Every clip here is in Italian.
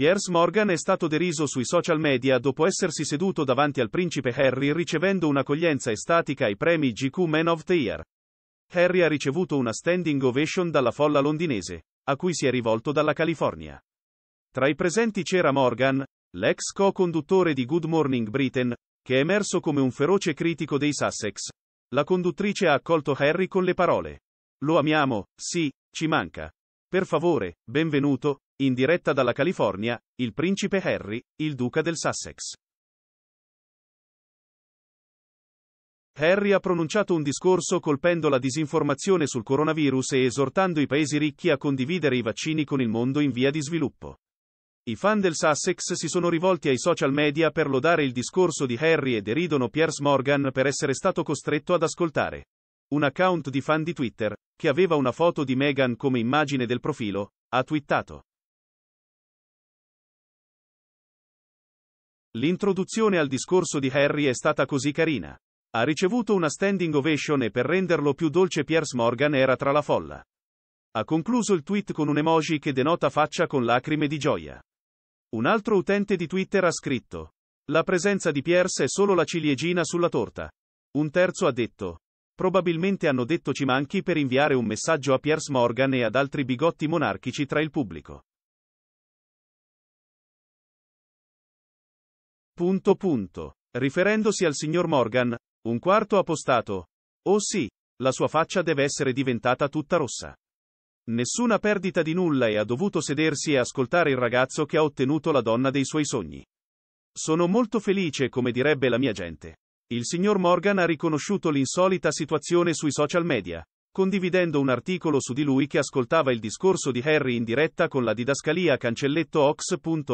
Piers Morgan è stato deriso sui social media dopo essersi seduto davanti al principe Harry ricevendo un'accoglienza estatica ai premi GQ Man of the Year. Harry ha ricevuto una standing ovation dalla folla londinese, a cui si è rivolto dalla California. Tra i presenti c'era Morgan, l'ex co-conduttore di Good Morning Britain, che è emerso come un feroce critico dei Sussex. La conduttrice ha accolto Harry con le parole. Lo amiamo, sì, ci manca. Per favore, benvenuto, in diretta dalla California, il principe Harry, il duca del Sussex. Harry ha pronunciato un discorso colpendo la disinformazione sul coronavirus e esortando i paesi ricchi a condividere i vaccini con il mondo in via di sviluppo. I fan del Sussex si sono rivolti ai social media per lodare il discorso di Harry e deridono Piers Morgan per essere stato costretto ad ascoltare. Un account di fan di Twitter, che aveva una foto di Meghan come immagine del profilo, ha twittato. L'introduzione al discorso di Harry è stata così carina. Ha ricevuto una standing ovation e per renderlo più dolce Piers Morgan era tra la folla. Ha concluso il tweet con un emoji che denota faccia con lacrime di gioia. Un altro utente di Twitter ha scritto. La presenza di Piers è solo la ciliegina sulla torta. Un terzo ha detto probabilmente hanno detto ci manchi per inviare un messaggio a Piers Morgan e ad altri bigotti monarchici tra il pubblico. Punto punto. Riferendosi al signor Morgan, un quarto ha postato. Oh sì, la sua faccia deve essere diventata tutta rossa. Nessuna perdita di nulla e ha dovuto sedersi e ascoltare il ragazzo che ha ottenuto la donna dei suoi sogni. Sono molto felice come direbbe la mia gente. Il signor Morgan ha riconosciuto l'insolita situazione sui social media, condividendo un articolo su di lui che ascoltava il discorso di Harry in diretta con la didascalia cancelletto Ox.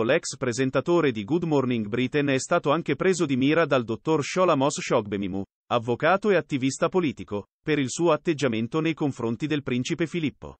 L'ex presentatore di Good Morning Britain è stato anche preso di mira dal dottor Sholamos Shogbemimu, avvocato e attivista politico, per il suo atteggiamento nei confronti del principe Filippo.